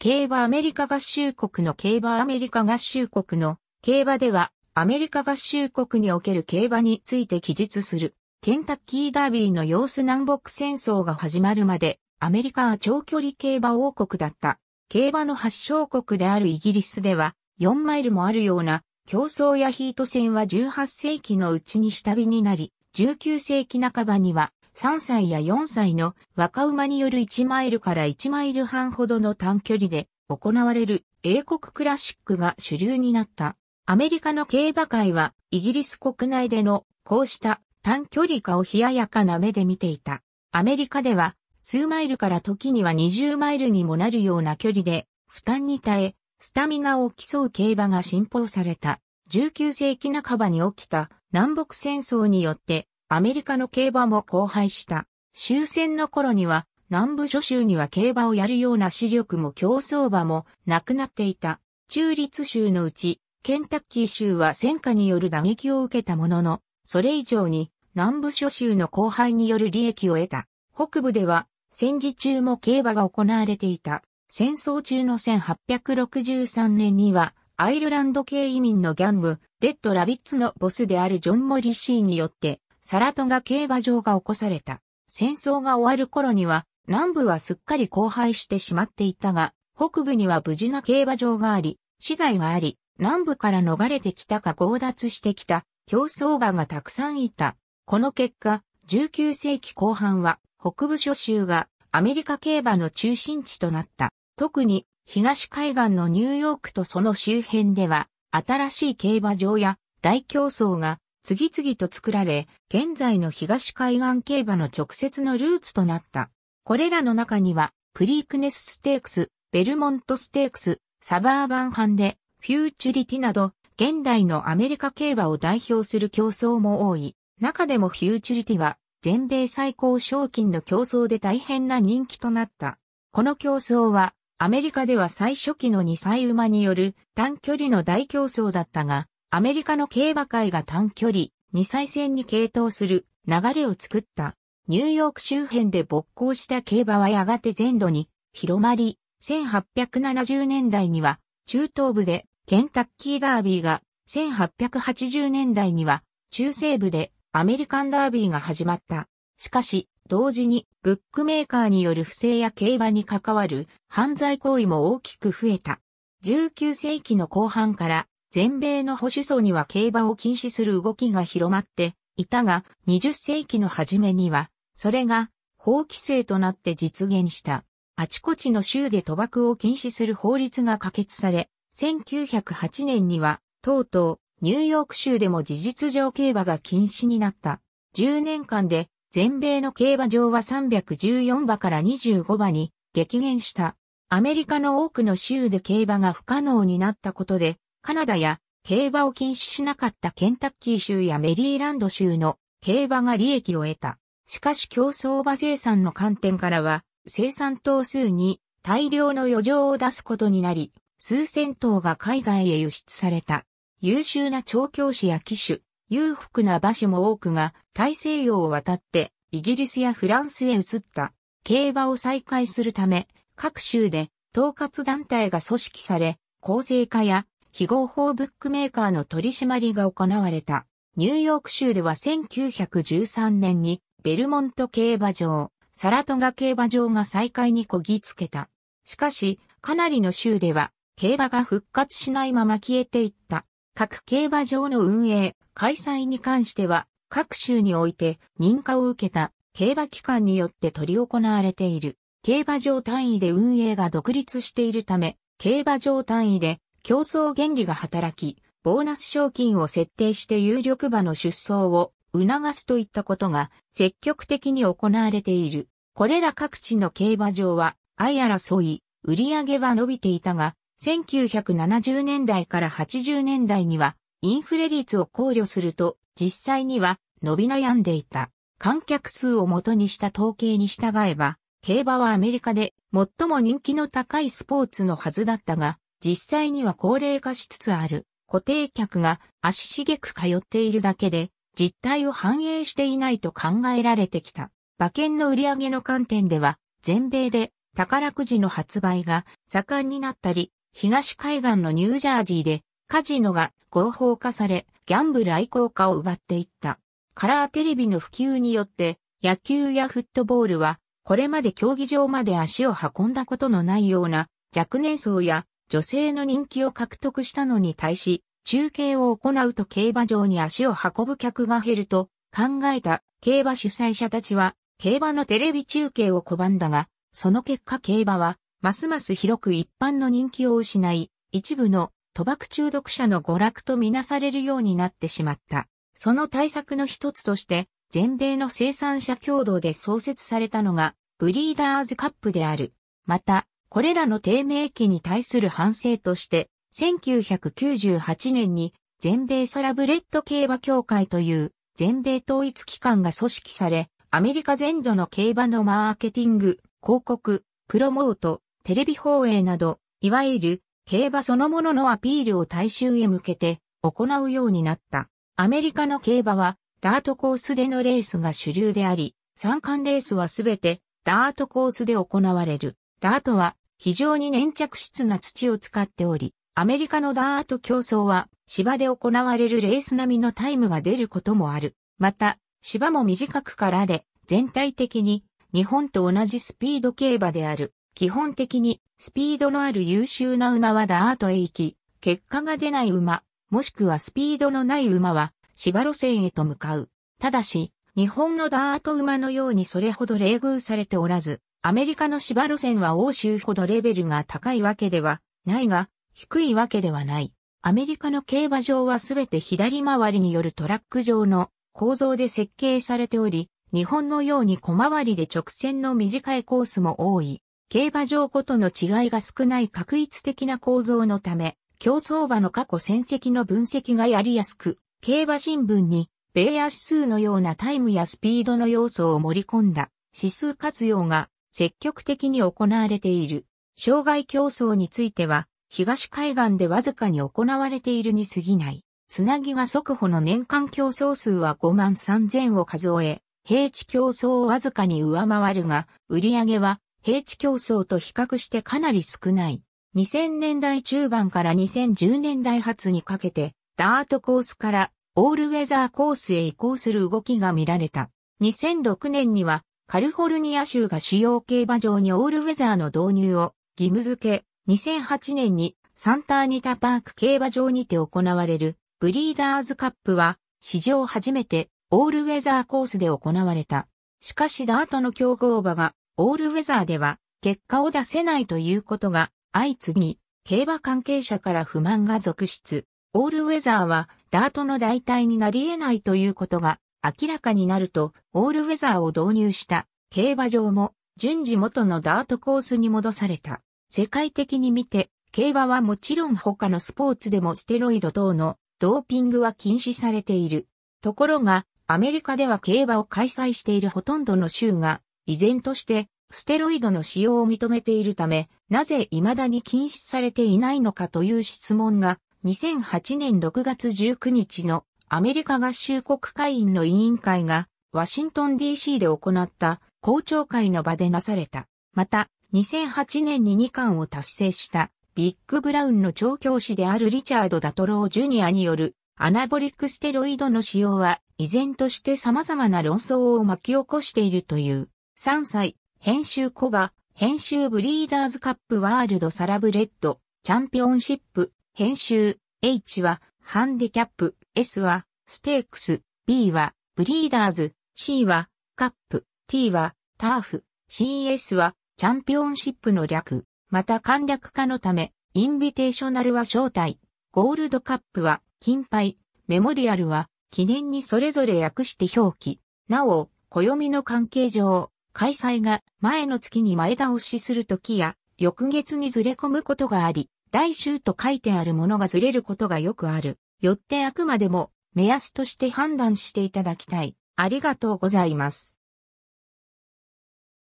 競馬アメリカ合衆国の競馬アメリカ合衆国の競馬ではアメリカ合衆国における競馬について記述するケンタッキーダービーの様子南北戦争が始まるまでアメリカは長距離競馬王国だった。競馬の発祥国であるイギリスでは4マイルもあるような競争やヒート戦は18世紀のうちに下火になり19世紀半ばには3歳や4歳の若馬による1マイルから1マイル半ほどの短距離で行われる英国クラシックが主流になった。アメリカの競馬界はイギリス国内でのこうした短距離化を冷ややかな目で見ていた。アメリカでは数マイルから時には20マイルにもなるような距離で負担に耐え、スタミナを競う競馬が信奉された。19世紀半ばに起きた南北戦争によってアメリカの競馬も荒廃した。終戦の頃には、南部諸州には競馬をやるような視力も競争馬もなくなっていた。中立州のうち、ケンタッキー州は戦火による打撃を受けたものの、それ以上に南部諸州の荒廃による利益を得た。北部では戦時中も競馬が行われていた。戦争中の1863年にはアイルランド系移民のギャング、デッド・ラビッツのボスであるジョン・モリシーによってサラトガ競馬場が起こされた。戦争が終わる頃には、南部はすっかり荒廃してしまっていたが、北部には無事な競馬場があり、資材があり、南部から逃れてきたか強奪してきた競走馬がたくさんいた。この結果、19世紀後半は北部諸州がアメリカ競馬の中心地となった。特に東海岸のニューヨークとその周辺では新しい競馬場や大競争が次々と作られ、現在の東海岸競馬の直接のルーツとなった。これらの中には、プリークネスステークス、ベルモントステークス、サバーバンハンデ、フューチュリティなど、現代のアメリカ競馬を代表する競争も多い。中でもフューチュリティは、全米最高賞金の競争で大変な人気となった。この競争は、アメリカでは最初期の2歳馬による短距離の大競争だったが、アメリカの競馬界が短距離、二歳戦に傾倒する流れを作った。ニューヨーク周辺で勃興した競馬はやがて全土に広まり、1870年代には中東部でケンタッキーダービーが、1880年代には中西部でアメリカンダービーが始まった。しかし、同時にブックメーカーによる不正や競馬に関わる犯罪行為も大きく増えた。19世紀の後半から全米の保守層には競馬を禁止する動きが広まっていたが、20世紀の初めには、それが法規制となって実現した。あちこちの州で賭博を禁止する法律が可決され、1908年には、とうとう、ニューヨーク州でも事実上競馬が禁止になった。10年間で、全米の競馬場は314馬から25馬に激減した。アメリカの多くの州で競馬が不可能になったことで、カナダや競馬を禁止しなかったケンタッキー州やメリーランド州の競馬が利益を得た。しかし競争馬生産の観点からは、生産頭数に大量の余剰を出すことになり、数千頭が海外へ輸出された。優秀な調教師や騎手、裕福な馬種も多くが大西洋を渡ってイギリスやフランスへ移った。競馬を再開するため、各州で統括団体が組織され、構成化や記号法ブックメーカーの取り締まりが行われた。ニューヨーク州では1913年にベルモント競馬場、サラトガ競馬場が再開にこぎつけた。しかし、かなりの州では競馬が復活しないまま消えていった。各競馬場の運営、開催に関しては、各州において認可を受けた競馬機関によって取り行われている。競馬場単位で運営が独立しているため、競馬場単位で競争原理が働き、ボーナス賞金を設定して有力馬の出走を促すといったことが積極的に行われている。これら各地の競馬場は相争い、売り上げは伸びていたが、1970年代から80年代にはインフレ率を考慮すると実際には伸び悩んでいた。観客数を元にした統計に従えば、競馬はアメリカで最も人気の高いスポーツのはずだったが、実際には高齢化しつつある固定客が足しげく通っているだけで実態を反映していないと考えられてきた。馬券の売り上げの観点では全米で宝くじの発売が盛んになったり、東海岸のニュージャージーでカジノが合法化され、ギャンブル愛好家を奪っていった。カラーテレビの普及によって野球やフットボールはこれまで競技場まで足を運んだことのないような若年層や女性の人気を獲得したのに対し、中継を行うと競馬場に足を運ぶ客が減ると考えた競馬主催者たちは競馬のテレビ中継を拒んだが、その結果競馬はますます広く一般の人気を失い、一部の賭博中毒者の娯楽とみなされるようになってしまった。その対策の一つとして、全米の生産者共同で創設されたのが、ブリーダーズカップである。また、これらの低迷期に対する反省として、1998年に全米サラブレッド競馬協会という全米統一機関が組織され、アメリカ全土の競馬のマーケティング、広告、プロモート、テレビ放映など、いわゆる競馬そのもののアピールを大衆へ向けて行うようになった。アメリカの競馬はダートコースでのレースが主流であり、三冠レースはすべてダートコースで行われる。ダートは非常に粘着質な土を使っており、アメリカのダート競争は芝で行われるレース並みのタイムが出ることもある。また、芝も短くからで、全体的に日本と同じスピード競馬である。基本的にスピードのある優秀な馬はダートへ行き、結果が出ない馬、もしくはスピードのない馬は芝路線へと向かう。ただし、日本のダート馬のようにそれほど冷遇されておらず、アメリカの芝路線は欧州ほどレベルが高いわけではないが、低いわけではない。アメリカの競馬場はすべて左回りによるトラック上の構造で設計されており、日本のように小回りで直線の短いコースも多い。競馬場ごとの違いが少ない確一的な構造のため、競走馬の過去戦績の分析がやりやすく、競馬新聞に、ベイア指数のようなタイムやスピードの要素を盛り込んだ指数活用が積極的に行われている。障害競争については、東海岸でわずかに行われているに過ぎない。つなぎが速歩の年間競争数は5万3000を数え、平地競争をわずかに上回るが、売り上げは平地競争と比較してかなり少ない。2000年代中盤から2010年代初にかけて、ダートコースからオールウェザーコースへ移行する動きが見られた。2006年にはカルフォルニア州が主要競馬場にオールウェザーの導入を義務付け、2008年にサンターニタパーク競馬場にて行われるブリーダーズカップは史上初めてオールウェザーコースで行われた。しかしダートの競合馬がオールウェザーでは結果を出せないということが相次ぎ、競馬関係者から不満が続出。オールウェザーはダートの代替になり得ないということが明らかになるとオールウェザーを導入した競馬場も順次元のダートコースに戻された。世界的に見て、競馬はもちろん他のスポーツでもステロイド等のドーピングは禁止されている。ところが、アメリカでは競馬を開催しているほとんどの州が、依然としてステロイドの使用を認めているため、なぜ未だに禁止されていないのかという質問が、2008年6月19日のアメリカ合衆国会員の委員会がワシントン DC で行った公聴会の場でなされた。また、2008年に2巻を達成したビッグ・ブラウンの調教師であるリチャード・ダトロー・ジュニアによるアナボリックステロイドの使用は依然として様々な論争を巻き起こしているという。3歳、編集コバ、編集ブリーダーズカップワールドサラブレッド、チャンピオンシップ、編集、H はハンディキャップ、S はステークス、B はブリーダーズ、C はカップ、T はターフ、CS はチャンピオンシップの略、また簡略化のため、インビテーショナルは招待、ゴールドカップは金杯、メモリアルは記念にそれぞれ訳して表記。なお、暦の関係上、開催が前の月に前倒しするときや、翌月にずれ込むことがあり、来週と書いてあるものがずれることがよくある。よってあくまでも目安として判断していただきたい。ありがとうございます。